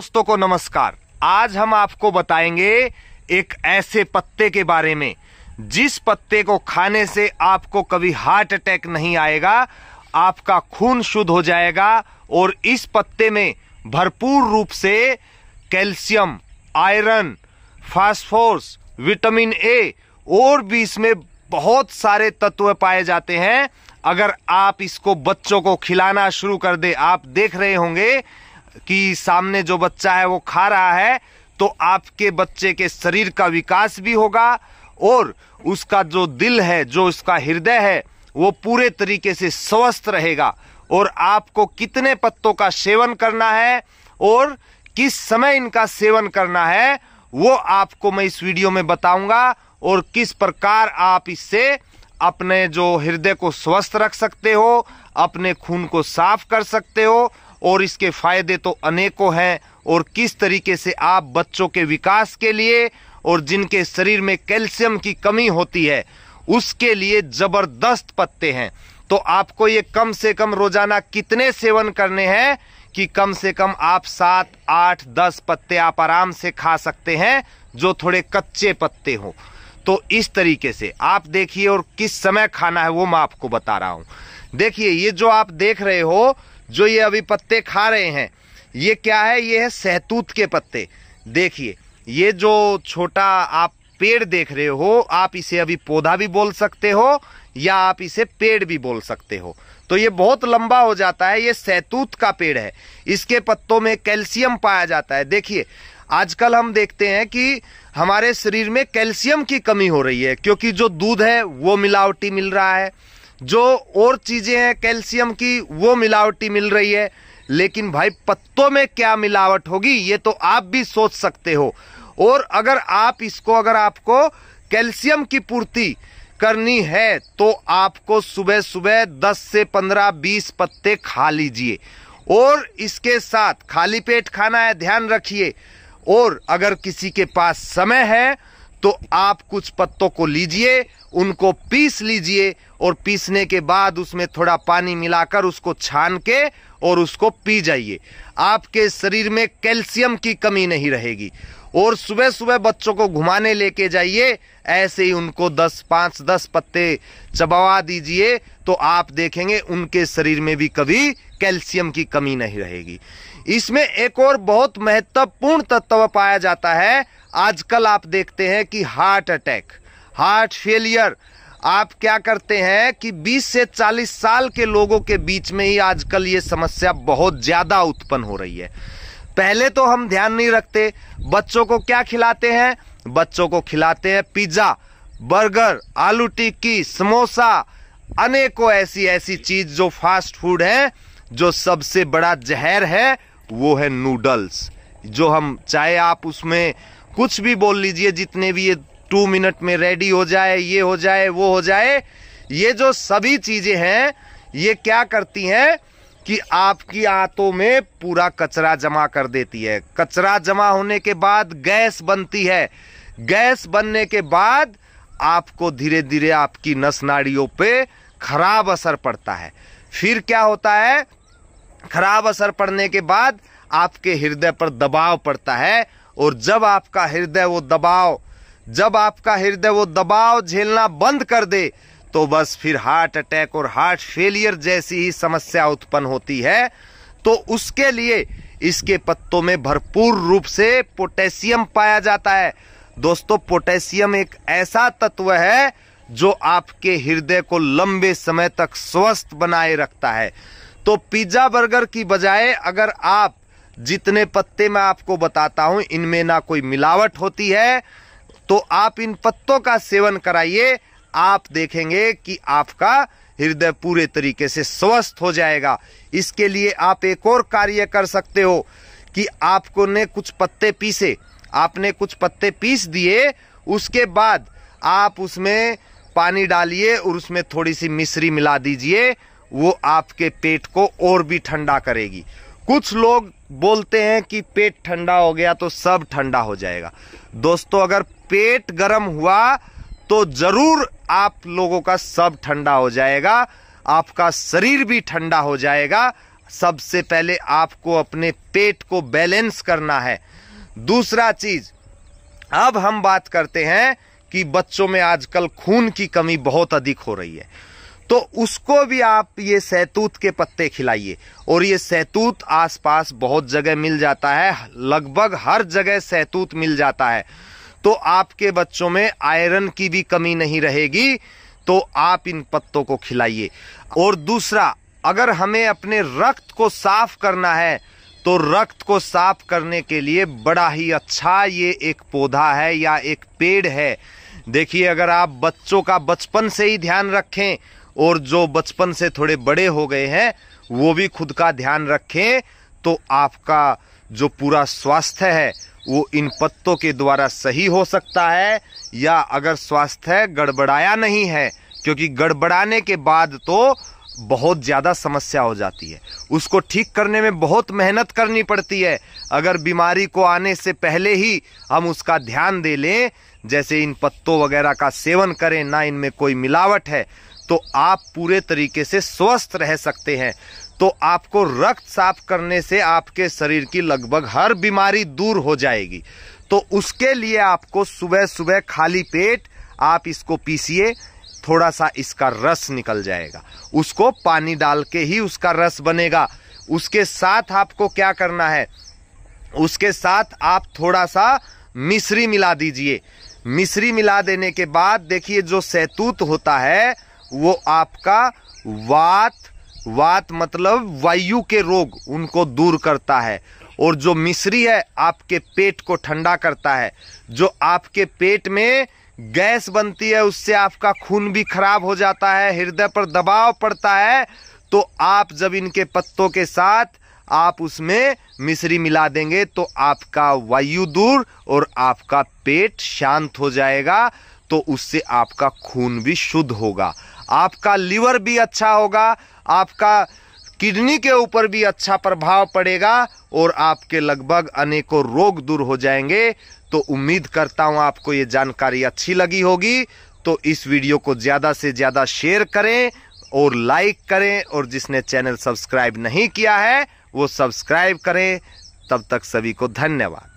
दोस्तों को नमस्कार आज हम आपको बताएंगे एक ऐसे पत्ते के बारे में जिस पत्ते को खाने से आपको कभी हार्ट अटैक नहीं आएगा आपका खून शुद्ध हो जाएगा और इस पत्ते में भरपूर रूप से calcium iron phosphorus vitamin A और भी इसमें बहुत सारे तत्व पाए जाते हैं अगर आप इसको बच्चों को खिलाना शुरू कर दे आप देख रहे होंगे कि सामने जो बच्चा है वो खा रहा है तो आपके बच्चे के शरीर का विकास भी होगा और उसका जो दिल है जो उसका हृदय है वो पूरे तरीके से स्वस्थ रहेगा और आपको कितने पत्तों का सेवन करना है और किस समय इनका सेवन करना है वो आपको मैं इस वीडियो में बताऊंगा और किस प्रकार आप इससे अपने जो हृदय को स्वस्थ रख सकते हो अपने खून को साफ कर सकते हो और इसके फायदे तो अनेकों हैं और किस तरीके से आप बच्चों के विकास के लिए और जिनके शरीर में कैल्शियम की कमी होती है उसके लिए जबरदस्त पत्ते हैं तो आपको ये कम से कम रोजाना कितने सेवन करने हैं कि कम से कम आप सात आठ दस पत्ते आप आराम से खा सकते हैं जो थोड़े कच्चे पत्ते हो तो इस तरीके से आप देखिए और किस समय खाना है वो मैं आपको बता रहा हूं देखिए ये जो आप देख रहे हो जो ये अभी पत्ते खा रहे हैं ये क्या है ये है सहतूत के पत्ते देखिए ये जो छोटा आप पेड़ देख रहे हो आप इसे अभी पौधा भी बोल सकते हो या आप इसे पेड़ भी बोल सकते हो तो ये बहुत लंबा हो जाता है ये सैतूत का पेड़ है इसके पत्तों में कैल्शियम पाया जाता है देखिए आजकल हम देखते हैं कि हमारे शरीर में कैल्शियम की कमी हो रही है क्योंकि जो दूध है वो मिलावटी मिल रहा है जो और चीजें हैं कैल्शियम की वो मिलावटी मिल रही है लेकिन भाई पत्तों में क्या मिलावट होगी ये तो आप भी सोच सकते हो और अगर आप इसको अगर आपको कैल्शियम की पूर्ति करनी है तो आपको सुबह सुबह 10 से 15 20 पत्ते खा लीजिए और इसके साथ खाली पेट खाना है ध्यान रखिए और अगर किसी के पास समय है तो आप कुछ पत्तों को लीजिए उनको पीस लीजिए और पीसने के बाद उसमें थोड़ा पानी मिलाकर उसको छान के और उसको पी जाइए आपके शरीर में कैल्शियम की कमी नहीं रहेगी और सुबह सुबह बच्चों को घुमाने लेके जाइए ऐसे ही उनको 10 पाँच 10 पत्ते चबवा दीजिए तो आप देखेंगे उनके शरीर में भी कभी कैल्शियम की कमी नहीं रहेगी इसमें एक और बहुत महत्वपूर्ण तत्व पाया जाता है आजकल आप देखते हैं कि हार्ट अटैक हार्ट फेलियर आप क्या करते हैं कि 20 से 40 साल के लोगों के बीच में ही आजकल ये समस्या बहुत ज़्यादा उत्पन्न हो रही है पहले तो हम ध्यान नहीं रखते बच्चों को क्या खिलाते हैं बच्चों को खिलाते हैं पिज्ज़ा बर्गर आलू टिक्की समोसा अनेकों ऐसी ऐसी चीज जो फास्ट फूड है जो सबसे बड़ा जहर है वो है नूडल्स जो हम चाहे आप उसमें कुछ भी बोल लीजिए जितने भी ये टू मिनट में रेडी हो जाए ये हो जाए वो हो जाए ये जो सभी चीजें हैं ये क्या करती हैं कि आपकी आंतों में पूरा कचरा जमा कर देती है कचरा जमा होने के बाद गैस बनती है गैस बनने के बाद आपको धीरे धीरे आपकी नस नाड़ियों पे खराब असर पड़ता है फिर क्या होता है खराब असर पड़ने के बाद आपके हृदय पर दबाव पड़ता है और जब आपका हृदय वो दबाव जब आपका हृदय वो दबाव झेलना बंद कर दे तो बस फिर हार्ट अटैक और हार्ट फेलियर जैसी ही समस्या उत्पन्न होती है तो उसके लिए इसके पत्तों में भरपूर रूप से पोटेशियम पाया जाता है दोस्तों पोटेशियम एक ऐसा तत्व है जो आपके हृदय को लंबे समय तक स्वस्थ बनाए रखता है तो पिज्जा बर्गर की बजाय अगर आप जितने पत्ते मैं आपको बताता हूं इनमें ना कोई मिलावट होती है तो आप इन पत्तों का सेवन कराइए आप देखेंगे कि आपका हृदय पूरे तरीके से स्वस्थ हो जाएगा इसके लिए आप एक और कार्य कर सकते हो कि आपको ने कुछ पत्ते पीसे आपने कुछ पत्ते पीस दिए उसके बाद आप उसमें पानी डालिए और उसमें थोड़ी सी मिश्री मिला दीजिए वो आपके पेट को और भी ठंडा करेगी कुछ लोग बोलते हैं कि पेट ठंडा हो गया तो सब ठंडा हो जाएगा दोस्तों अगर पेट गर्म हुआ तो जरूर आप लोगों का सब ठंडा हो जाएगा आपका शरीर भी ठंडा हो जाएगा सबसे पहले आपको अपने पेट को बैलेंस करना है दूसरा चीज अब हम बात करते हैं कि बच्चों में आजकल खून की कमी बहुत अधिक हो रही है तो उसको भी आप ये सैतूत के पत्ते खिलाइए और ये सैतूत आसपास बहुत जगह मिल जाता है लगभग हर जगह सैतूत मिल जाता है तो आपके बच्चों में आयरन की भी कमी नहीं रहेगी तो आप इन पत्तों को खिलाइए और दूसरा अगर हमें अपने रक्त को साफ करना है तो रक्त को साफ करने के लिए बड़ा ही अच्छा ये एक पौधा है या एक पेड़ है देखिए अगर आप बच्चों का बचपन से ही ध्यान रखें और जो बचपन से थोड़े बड़े हो गए हैं वो भी खुद का ध्यान रखें तो आपका जो पूरा स्वास्थ्य है वो इन पत्तों के द्वारा सही हो सकता है या अगर स्वास्थ्य गड़बड़ाया नहीं है क्योंकि गड़बड़ाने के बाद तो बहुत ज़्यादा समस्या हो जाती है उसको ठीक करने में बहुत मेहनत करनी पड़ती है अगर बीमारी को आने से पहले ही हम उसका ध्यान दे लें जैसे इन पत्तों वगैरह का सेवन करें ना इनमें कोई मिलावट है तो आप पूरे तरीके से स्वस्थ रह सकते हैं तो आपको रक्त साफ करने से आपके शरीर की लगभग हर बीमारी दूर हो जाएगी तो उसके लिए आपको सुबह सुबह खाली पेट आप इसको पीसीए थोड़ा सा इसका रस निकल जाएगा उसको पानी डाल के ही उसका रस बनेगा उसके साथ आपको क्या करना है उसके साथ आप थोड़ा सा मिश्री मिला दीजिए मिश्री मिला देने के बाद देखिए जो सैतूत होता है वो आपका वात वात मतलब वायु के रोग उनको दूर करता है और जो मिश्री है आपके पेट को ठंडा करता है जो आपके पेट में गैस बनती है उससे आपका खून भी खराब हो जाता है हृदय पर दबाव पड़ता है तो आप जब इनके पत्तों के साथ आप उसमें मिश्री मिला देंगे तो आपका वायु दूर और आपका पेट शांत हो जाएगा तो उससे आपका खून भी शुद्ध होगा आपका लीवर भी अच्छा होगा आपका किडनी के ऊपर भी अच्छा प्रभाव पड़ेगा और आपके लगभग अनेकों रोग दूर हो जाएंगे तो उम्मीद करता हूँ आपको ये जानकारी अच्छी लगी होगी तो इस वीडियो को ज़्यादा से ज़्यादा शेयर करें और लाइक करें और जिसने चैनल सब्सक्राइब नहीं किया है वो सब्सक्राइब करें तब तक सभी को धन्यवाद